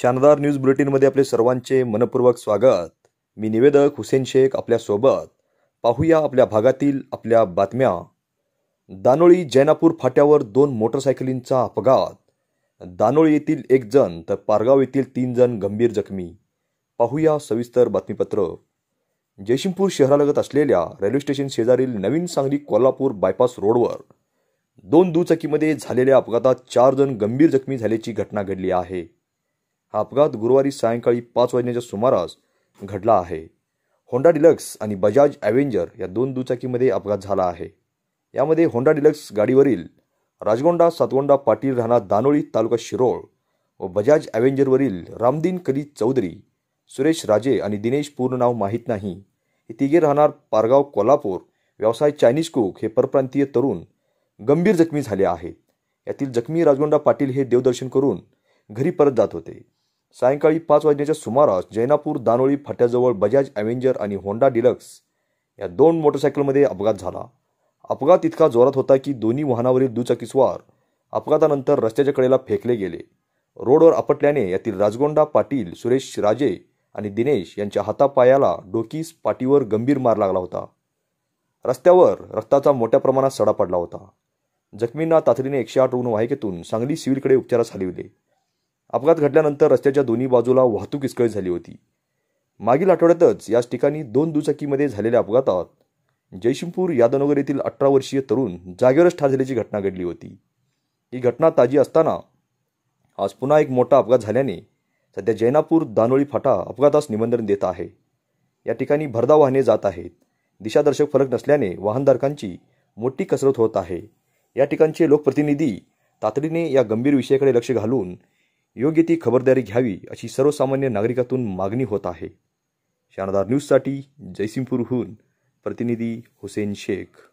शानदार न्यूज बुलेटिनमध्ये आपले सर्वांचे मनपूर्वक स्वागत मी निवेदक हुसेन शेख आपल्यासोबत पाहूया आपल्या भागातील आपल्या बातम्या दानोळी जैनापूर फाट्यावर दोन मोटरसायकलींचा अपघात दानोळी येथील एक जण तर पारगाव येथील तीन जण गंभीर जखमी पाहूया सविस्तर बातमीपत्र जयसिंगपूर शहरालगत असलेल्या रेल्वे स्टेशन शेजारील नवीन सांगली कोल्हापूर बायपास रोडवर दोन दुचाकीमध्ये झालेल्या अपघातात चार जण गंभीर जखमी झाल्याची घटना घडली आहे हा अपघात गुरुवारी सायंकाळी पाच वाजण्याच्या सुमारास घडला आहे होंडा डिलक्स आणि बजाज ॲव्हेंजर या दोन दुचाकीमध्ये अपघात झाला आहे यामध्ये होंडा डिलक्स गाडीवरील राजगोंडा सातगोंडा पाटील राहणार दानोळी तालुका शिरोळ व बजाज ॲव्हेंजरवरील रामदीन कली चौधरी सुरेश राजे आणि दिनेश पूर्ण नाव माहीत नाही हे तिघे राहणार पारगाव कोल्हापूर व्यवसाय चायनीज कुक हे परप्रांतीय तरुण गंभीर जखमी झाले आहेत यातील जखमी राजगोंडा पाटील हे देवदर्शन करून घरी परत जात होते सायंकाळी पाच वाजण्याच्या सुमारास जैनापूर दानोळी फाट्याजवळ बजाज अव्हेंजर आणि होंडा डिलक्स या दोन मोटरसायकलमध्ये अपघात झाला अपघात इतका जोरात होता की दोन्ही वाहनावरील दुचाकीस्वार अपघातानंतर रस्त्याच्या कडेला फेकले गेले रोडवर आपटल्याने यातील राजगोंडा पाटील सुरेश राजे आणि दिनेश यांच्या हातापायाला डोकीस पाटीवर गंभीर मार लागला होता रस्त्यावर रक्ताचा मोठ्या प्रमाणात सडा पडला होता जखमींना तातडीने एकशे आठ रुग्णवाहिकेतून सांगली सिव्हिलकडे उपचारास हलविले अपघात घडल्यानंतर रस्त्याच्या दोन्ही बाजूला वाहतूक विस्कळीत झाली होती मागील आठवड्यातच याच ठिकाणी दोन दुचाकीमध्ये झालेल्या अपघातात जयशिमपूर यादवनगर येथील अठरा वर्षीय तरुण जागेवरच ठार झाल्याची घटना घडली होती ही घटना ताजी असताना आज पुन्हा एक मोठा अपघात झाल्याने सध्या जैनापूर दानोळी फाटा अपघातास निमंत्रण देत आहे या ठिकाणी भरधाव वाहने जात आहेत दिशादर्शक फलक नसल्याने वाहनधारकांची मोठी कसरत होत आहे या ठिकाणचे लोकप्रतिनिधी तातडीने या गंभीर विषयाकडे लक्ष घालून योग्य ती खबरदारी घ्यावी अशी सर्वसामान्य नागरिकातून मागणी होत आहे शानदार न्यूजसाठी जयसिंगपूरहून प्रतिनिधी हुसेन शेख